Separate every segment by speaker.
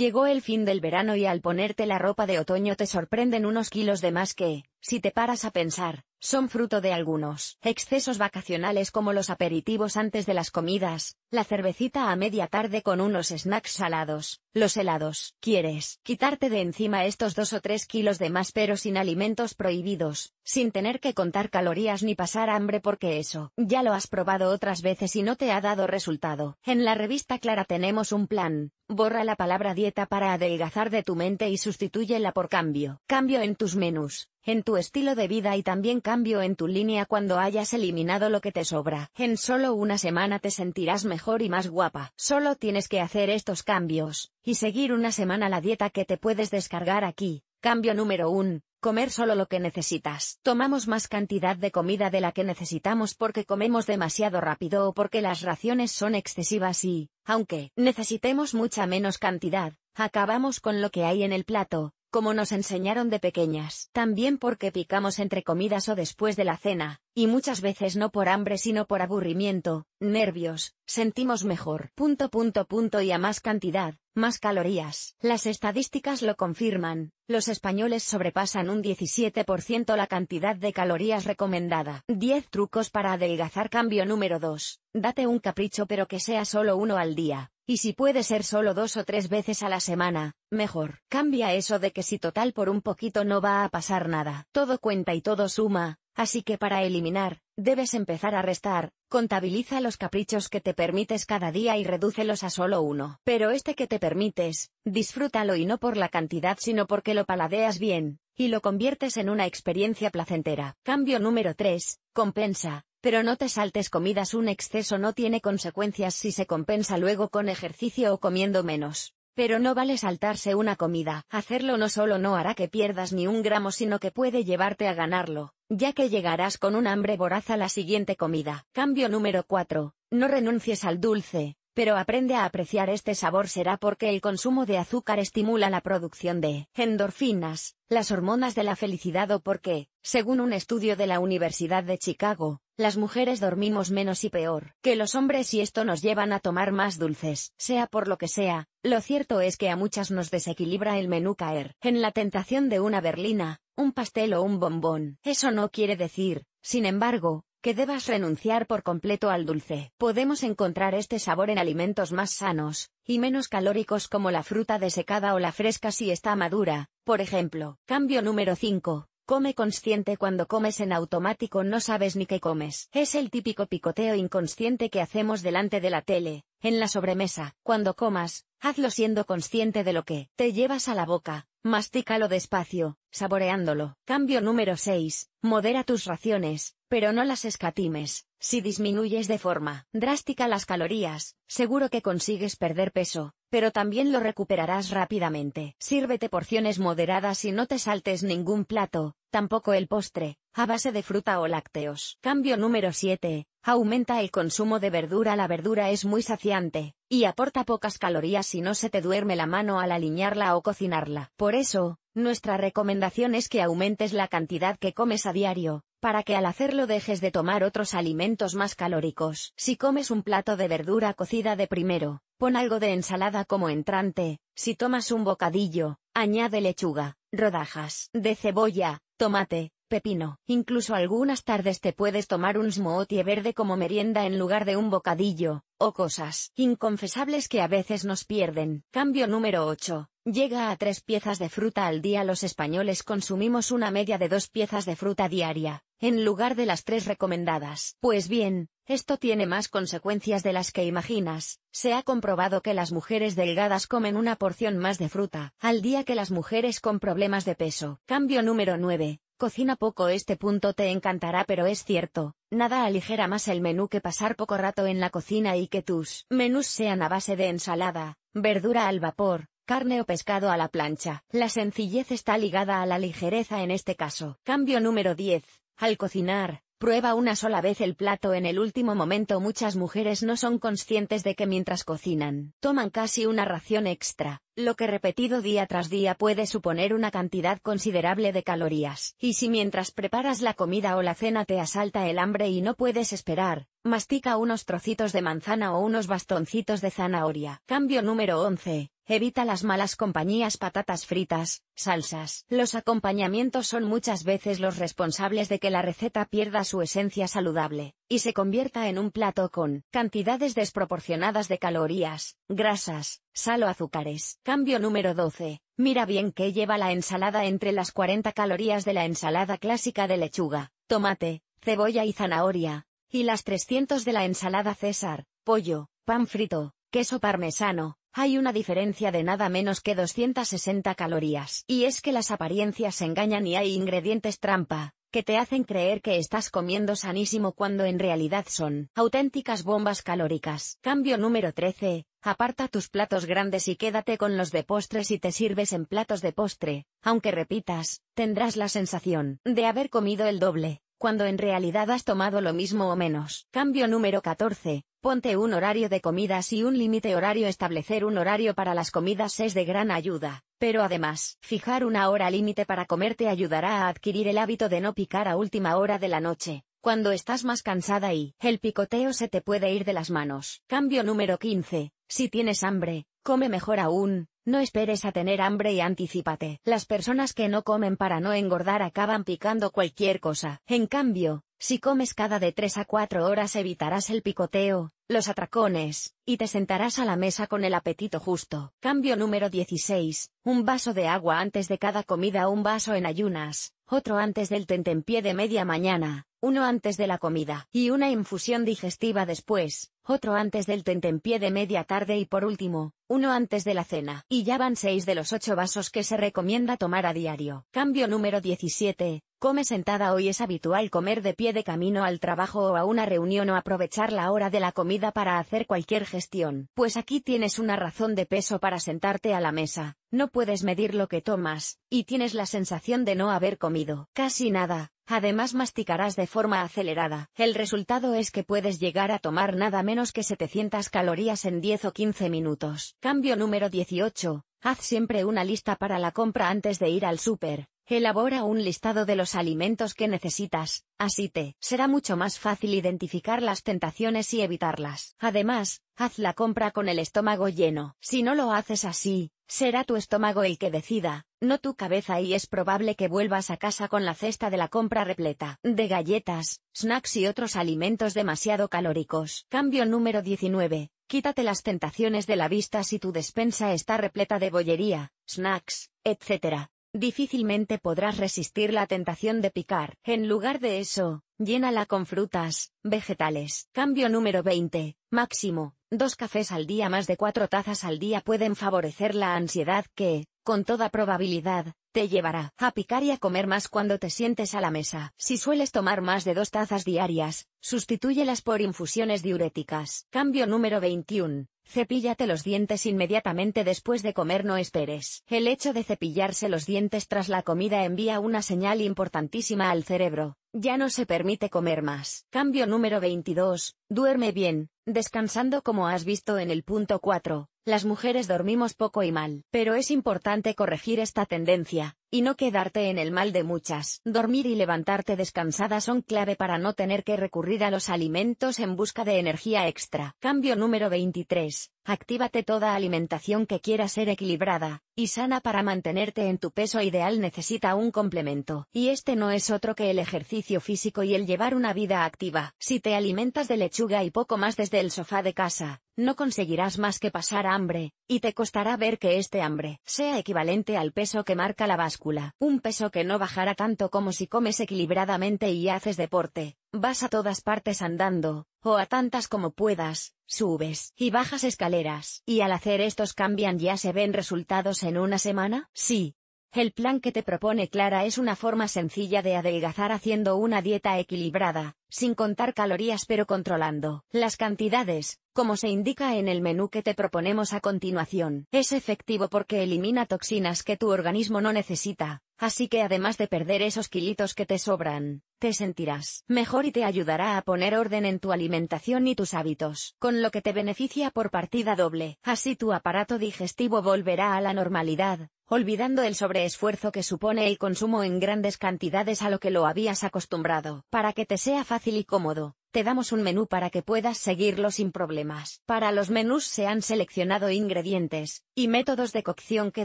Speaker 1: Llegó el fin del verano y al ponerte la ropa de otoño te sorprenden unos kilos de más que, si te paras a pensar, son fruto de algunos excesos vacacionales como los aperitivos antes de las comidas, la cervecita a media tarde con unos snacks salados, los helados. Quieres quitarte de encima estos dos o tres kilos de más pero sin alimentos prohibidos, sin tener que contar calorías ni pasar hambre porque eso ya lo has probado otras veces y no te ha dado resultado. En la revista Clara tenemos un plan, Borra la palabra dieta para adelgazar de tu mente y sustitúyela por cambio. Cambio en tus menús, en tu estilo de vida y también cambio en tu línea cuando hayas eliminado lo que te sobra. En solo una semana te sentirás mejor y más guapa. Solo tienes que hacer estos cambios, y seguir una semana la dieta que te puedes descargar aquí. Cambio número 1. Comer solo lo que necesitas. Tomamos más cantidad de comida de la que necesitamos porque comemos demasiado rápido o porque las raciones son excesivas y, aunque necesitemos mucha menos cantidad, acabamos con lo que hay en el plato, como nos enseñaron de pequeñas, también porque picamos entre comidas o después de la cena, y muchas veces no por hambre sino por aburrimiento, nervios, sentimos mejor. Punto punto punto y a más cantidad, más calorías. Las estadísticas lo confirman, los españoles sobrepasan un 17% la cantidad de calorías recomendada. 10 trucos para adelgazar cambio número 2. Date un capricho pero que sea solo uno al día. Y si puede ser solo dos o tres veces a la semana, mejor. Cambia eso de que si total por un poquito no va a pasar nada. Todo cuenta y todo suma, así que para eliminar, debes empezar a restar, contabiliza los caprichos que te permites cada día y redúcelos a solo uno. Pero este que te permites, disfrútalo y no por la cantidad sino porque lo paladeas bien, y lo conviertes en una experiencia placentera. Cambio número 3, compensa. Pero no te saltes comidas, un exceso no tiene consecuencias si se compensa luego con ejercicio o comiendo menos. Pero no vale saltarse una comida, hacerlo no solo no hará que pierdas ni un gramo sino que puede llevarte a ganarlo, ya que llegarás con un hambre voraz a la siguiente comida. Cambio número 4. No renuncies al dulce, pero aprende a apreciar este sabor será porque el consumo de azúcar estimula la producción de endorfinas, las hormonas de la felicidad o porque, según un estudio de la Universidad de Chicago, las mujeres dormimos menos y peor que los hombres y esto nos llevan a tomar más dulces, sea por lo que sea, lo cierto es que a muchas nos desequilibra el menú caer en la tentación de una berlina, un pastel o un bombón. Eso no quiere decir, sin embargo, que debas renunciar por completo al dulce. Podemos encontrar este sabor en alimentos más sanos y menos calóricos como la fruta desecada o la fresca si está madura, por ejemplo. Cambio número 5. Come consciente cuando comes en automático no sabes ni qué comes. Es el típico picoteo inconsciente que hacemos delante de la tele, en la sobremesa. Cuando comas, hazlo siendo consciente de lo que te llevas a la boca. Mastícalo despacio, saboreándolo. Cambio número 6. Modera tus raciones, pero no las escatimes. Si disminuyes de forma drástica las calorías, seguro que consigues perder peso, pero también lo recuperarás rápidamente. Sírvete porciones moderadas y no te saltes ningún plato, Tampoco el postre, a base de fruta o lácteos. Cambio número 7. Aumenta el consumo de verdura. La verdura es muy saciante, y aporta pocas calorías si no se te duerme la mano al aliñarla o cocinarla. Por eso, nuestra recomendación es que aumentes la cantidad que comes a diario, para que al hacerlo dejes de tomar otros alimentos más calóricos. Si comes un plato de verdura cocida de primero, pon algo de ensalada como entrante, si tomas un bocadillo, añade lechuga, rodajas de cebolla, tomate, pepino. Incluso algunas tardes te puedes tomar un smoothie verde como merienda en lugar de un bocadillo, o cosas inconfesables que a veces nos pierden. Cambio número 8. Llega a tres piezas de fruta al día. Los españoles consumimos una media de dos piezas de fruta diaria, en lugar de las tres recomendadas. Pues bien, esto tiene más consecuencias de las que imaginas. Se ha comprobado que las mujeres delgadas comen una porción más de fruta al día que las mujeres con problemas de peso. Cambio número 9. Cocina poco este punto te encantará pero es cierto, nada aligera más el menú que pasar poco rato en la cocina y que tus menús sean a base de ensalada, verdura al vapor, carne o pescado a la plancha. La sencillez está ligada a la ligereza en este caso. Cambio número 10. Al cocinar, Prueba una sola vez el plato en el último momento. Muchas mujeres no son conscientes de que mientras cocinan, toman casi una ración extra, lo que repetido día tras día puede suponer una cantidad considerable de calorías. Y si mientras preparas la comida o la cena te asalta el hambre y no puedes esperar, mastica unos trocitos de manzana o unos bastoncitos de zanahoria. Cambio número 11. Evita las malas compañías patatas fritas, salsas. Los acompañamientos son muchas veces los responsables de que la receta pierda su esencia saludable, y se convierta en un plato con cantidades desproporcionadas de calorías, grasas, sal o azúcares. Cambio número 12. Mira bien qué lleva la ensalada entre las 40 calorías de la ensalada clásica de lechuga, tomate, cebolla y zanahoria, y las 300 de la ensalada César, pollo, pan frito, queso parmesano, hay una diferencia de nada menos que 260 calorías. Y es que las apariencias engañan y hay ingredientes trampa, que te hacen creer que estás comiendo sanísimo cuando en realidad son auténticas bombas calóricas. Cambio número 13. Aparta tus platos grandes y quédate con los de postre si te sirves en platos de postre, aunque repitas, tendrás la sensación de haber comido el doble, cuando en realidad has tomado lo mismo o menos. Cambio número 14. Ponte un horario de comidas y un límite horario. Establecer un horario para las comidas es de gran ayuda, pero además, fijar una hora límite para comer te ayudará a adquirir el hábito de no picar a última hora de la noche, cuando estás más cansada y el picoteo se te puede ir de las manos. Cambio número 15. Si tienes hambre, come mejor aún, no esperes a tener hambre y anticipate. Las personas que no comen para no engordar acaban picando cualquier cosa. En cambio, si comes cada de 3 a 4 horas evitarás el picoteo, los atracones, y te sentarás a la mesa con el apetito justo. Cambio número 16. Un vaso de agua antes de cada comida, un vaso en ayunas, otro antes del tentempié de media mañana, uno antes de la comida, y una infusión digestiva después, otro antes del tentempié de media tarde y por último, uno antes de la cena. Y ya van seis de los ocho vasos que se recomienda tomar a diario. Cambio número 17. Come sentada hoy es habitual comer de pie de camino al trabajo o a una reunión o aprovechar la hora de la comida para hacer cualquier gestión. Pues aquí tienes una razón de peso para sentarte a la mesa, no puedes medir lo que tomas, y tienes la sensación de no haber comido casi nada, además masticarás de forma acelerada. El resultado es que puedes llegar a tomar nada menos que 700 calorías en 10 o 15 minutos. Cambio número 18. Haz siempre una lista para la compra antes de ir al súper. Elabora un listado de los alimentos que necesitas, así te será mucho más fácil identificar las tentaciones y evitarlas. Además, haz la compra con el estómago lleno. Si no lo haces así, será tu estómago el que decida, no tu cabeza y es probable que vuelvas a casa con la cesta de la compra repleta de galletas, snacks y otros alimentos demasiado calóricos. Cambio número 19. Quítate las tentaciones de la vista si tu despensa está repleta de bollería, snacks, etc. Difícilmente podrás resistir la tentación de picar. En lugar de eso, llénala con frutas, vegetales. Cambio número 20. Máximo. Dos cafés al día más de cuatro tazas al día pueden favorecer la ansiedad que, con toda probabilidad, te llevará a picar y a comer más cuando te sientes a la mesa. Si sueles tomar más de dos tazas diarias, sustituyelas por infusiones diuréticas. Cambio número 21. Cepíllate los dientes inmediatamente después de comer no esperes. El hecho de cepillarse los dientes tras la comida envía una señal importantísima al cerebro. Ya no se permite comer más. Cambio número 22. Duerme bien, descansando como has visto en el punto 4. Las mujeres dormimos poco y mal, pero es importante corregir esta tendencia, y no quedarte en el mal de muchas. Dormir y levantarte descansada son clave para no tener que recurrir a los alimentos en busca de energía extra. Cambio número 23. Actívate toda alimentación que quiera ser equilibrada y sana para mantenerte en tu peso ideal necesita un complemento. Y este no es otro que el ejercicio físico y el llevar una vida activa. Si te alimentas de y poco más desde el sofá de casa, no conseguirás más que pasar hambre, y te costará ver que este hambre sea equivalente al peso que marca la báscula. Un peso que no bajará tanto como si comes equilibradamente y haces deporte, vas a todas partes andando, o a tantas como puedas, subes y bajas escaleras. ¿Y al hacer estos cambian ya se ven resultados en una semana? Sí, el plan que te propone Clara es una forma sencilla de adelgazar haciendo una dieta equilibrada, sin contar calorías pero controlando las cantidades, como se indica en el menú que te proponemos a continuación. Es efectivo porque elimina toxinas que tu organismo no necesita, así que además de perder esos kilitos que te sobran, te sentirás mejor y te ayudará a poner orden en tu alimentación y tus hábitos, con lo que te beneficia por partida doble. Así tu aparato digestivo volverá a la normalidad, olvidando el sobreesfuerzo que supone el consumo en grandes cantidades a lo que lo habías acostumbrado. Para que te sea fácil y cómodo, te damos un menú para que puedas seguirlo sin problemas. Para los menús se han seleccionado ingredientes y métodos de cocción que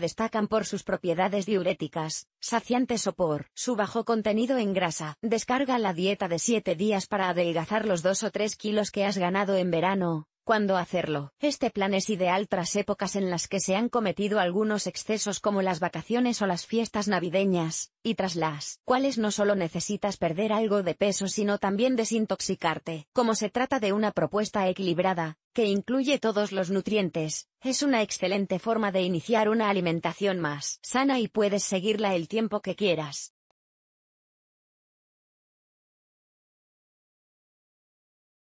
Speaker 1: destacan por sus propiedades diuréticas, saciantes o por su bajo contenido en grasa. Descarga la dieta de 7 días para adelgazar los 2 o 3 kilos que has ganado en verano, cuándo hacerlo. Este plan es ideal tras épocas en las que se han cometido algunos excesos como las vacaciones o las fiestas navideñas, y tras las cuales no solo necesitas perder algo de peso sino también desintoxicarte. Como se trata de una propuesta equilibrada, que incluye todos los nutrientes, es una excelente forma de iniciar una alimentación más sana y puedes seguirla el tiempo que quieras.